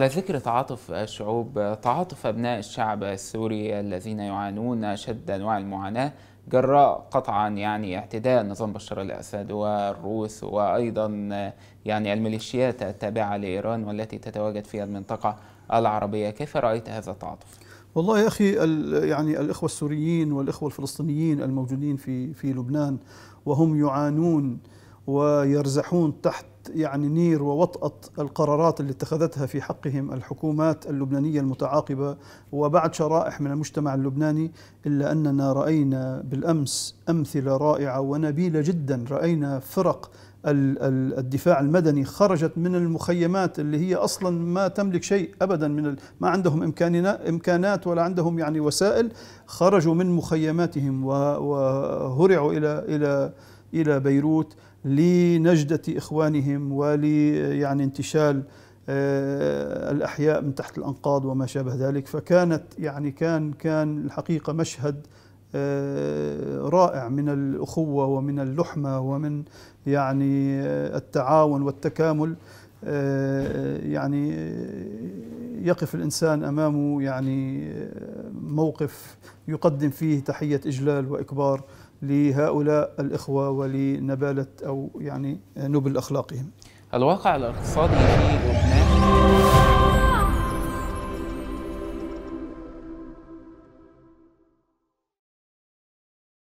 على ذكر تعاطف الشعوب تعاطف أبناء الشعب السوري الذين يعانون أشد أنواع المعاناة جراء قطعا يعني اعتداء نظام بشار الأسد والروس وأيضا يعني الميليشيات التابعة لإيران والتي تتواجد في المنطقة العربية كيف رأيت هذا التعاطف؟ والله يا أخي يعني الإخوة السوريين والإخوة الفلسطينيين الموجودين في, في لبنان وهم يعانون ويرزحون تحت يعني نير ووطأة القرارات اللي اتخذتها في حقهم الحكومات اللبنانية المتعاقبة وبعد شرائح من المجتمع اللبناني إلا أننا رأينا بالأمس أمثلة رائعة ونبيلة جدا رأينا فرق الدفاع المدني خرجت من المخيمات اللي هي اصلا ما تملك شيء ابدا من ما عندهم امكانات ولا عندهم يعني وسائل خرجوا من مخيماتهم وهرعوا الى الى إلى بيروت لنجدة إخوانهم ول يعني انتشال آه، الأحياء من تحت الأنقاض وما شابه ذلك فكانت يعني كان كان الحقيقة مشهد آه، رائع من الأخوة ومن اللحمة ومن يعني آه، التعاون والتكامل يعني يقف الإنسان أمامه يعني موقف يقدم فيه تحية إجلال وإكبار لهؤلاء الإخوة ولنبالة أو يعني نبل أخلاقهم الواقع الاقتصادي في